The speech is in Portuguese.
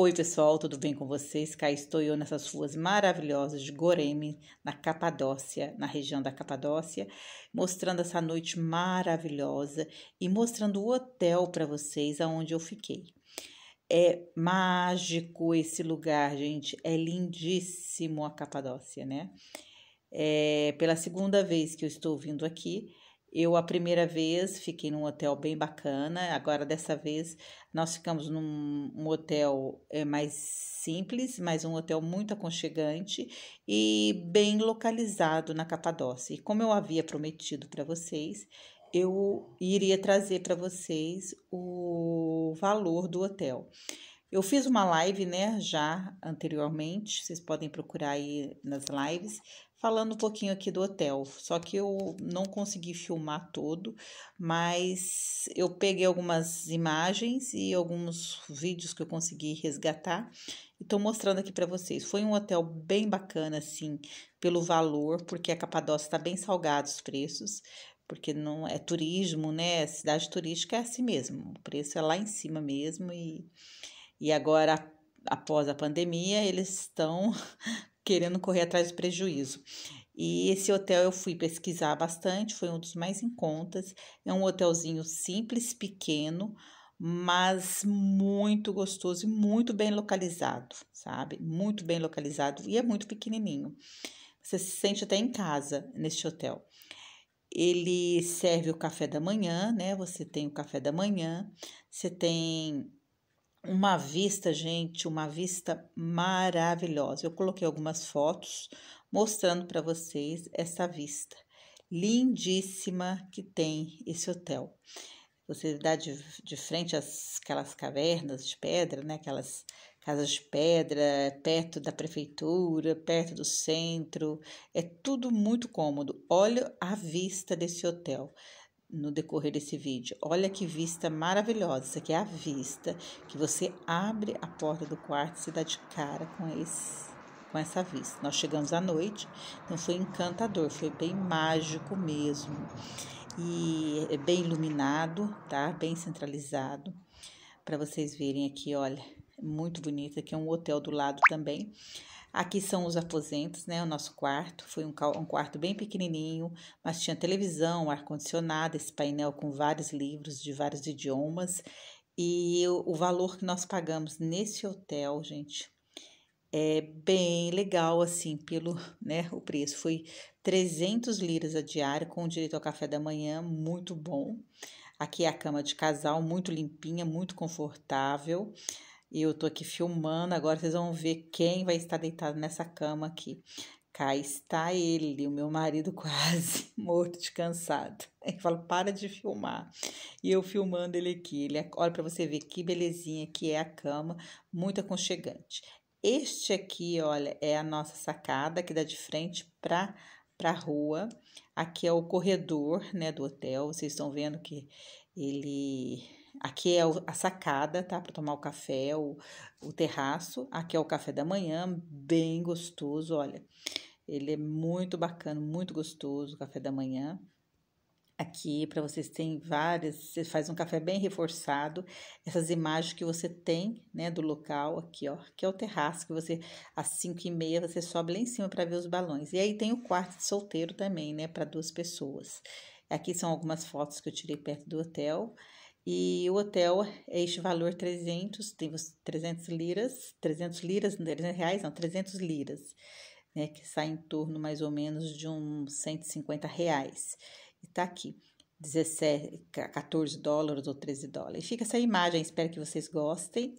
Oi, pessoal, tudo bem com vocês? Cá estou eu nessas ruas maravilhosas de Goreme, na Capadócia, na região da Capadócia, mostrando essa noite maravilhosa e mostrando o hotel para vocês aonde eu fiquei. É mágico esse lugar, gente, é lindíssimo a Capadócia, né? É, pela segunda vez que eu estou vindo aqui, eu, a primeira vez, fiquei num hotel bem bacana. Agora, dessa vez, nós ficamos num um hotel é, mais simples, mas um hotel muito aconchegante e bem localizado na Capadócia. E como eu havia prometido para vocês, eu iria trazer para vocês o valor do hotel. Eu fiz uma live, né, já anteriormente, vocês podem procurar aí nas lives, falando um pouquinho aqui do hotel. Só que eu não consegui filmar todo, mas eu peguei algumas imagens e alguns vídeos que eu consegui resgatar e tô mostrando aqui para vocês. Foi um hotel bem bacana assim, pelo valor, porque a Capadócia está bem salgado os preços, porque não é turismo, né? Cidade turística é assim mesmo. O preço é lá em cima mesmo e e agora, após a pandemia, eles estão querendo correr atrás do prejuízo. E esse hotel eu fui pesquisar bastante, foi um dos mais em contas. É um hotelzinho simples, pequeno, mas muito gostoso e muito bem localizado, sabe? Muito bem localizado e é muito pequenininho. Você se sente até em casa neste hotel. Ele serve o café da manhã, né? Você tem o café da manhã, você tem uma vista, gente, uma vista maravilhosa. Eu coloquei algumas fotos mostrando para vocês essa vista lindíssima que tem esse hotel. Você dá de, de frente às aquelas cavernas de pedra, né? Aquelas casas de pedra, é perto da prefeitura, perto do centro. É tudo muito cômodo. Olha a vista desse hotel no decorrer desse vídeo. Olha que vista maravilhosa. Isso aqui é a vista que você abre a porta do quarto e se dá de cara com esse com essa vista. Nós chegamos à noite, então foi encantador, foi bem mágico mesmo. E é bem iluminado, tá? Bem centralizado para vocês verem aqui, olha muito bonita. Aqui é um hotel do lado também. Aqui são os aposentos, né? O nosso quarto. Foi um, um quarto bem pequenininho, mas tinha televisão, ar-condicionado, esse painel com vários livros de vários idiomas. E o, o valor que nós pagamos nesse hotel, gente, é bem legal, assim, pelo né, o preço. Foi 300 liras a diária, com direito ao café da manhã, muito bom. Aqui é a cama de casal, muito limpinha, muito confortável. E eu tô aqui filmando, agora vocês vão ver quem vai estar deitado nessa cama aqui. Cá está ele, o meu marido quase morto de cansado. Ele fala, para de filmar. E eu filmando ele aqui. Ele, é, olha para você ver que belezinha que é a cama, muito aconchegante. Este aqui, olha, é a nossa sacada que dá de frente para para a rua. Aqui é o corredor, né, do hotel. Vocês estão vendo que ele Aqui é a sacada, tá? Para tomar o café, o, o terraço. Aqui é o café da manhã, bem gostoso, olha. Ele é muito bacana, muito gostoso o café da manhã. Aqui para vocês tem várias, você faz um café bem reforçado. Essas imagens que você tem, né, do local aqui, ó, que é o terraço que você às cinco e meia você sobe lá em cima para ver os balões. E aí tem o quarto de solteiro também, né, para duas pessoas. Aqui são algumas fotos que eu tirei perto do hotel. E o hotel é este valor 300, tem 300 liras, 300 liras, 300 reais, não, 300 liras, né, que sai em torno mais ou menos de uns 150 reais. E tá aqui, 17, 14 dólares ou 13 dólares. E fica essa imagem, espero que vocês gostem.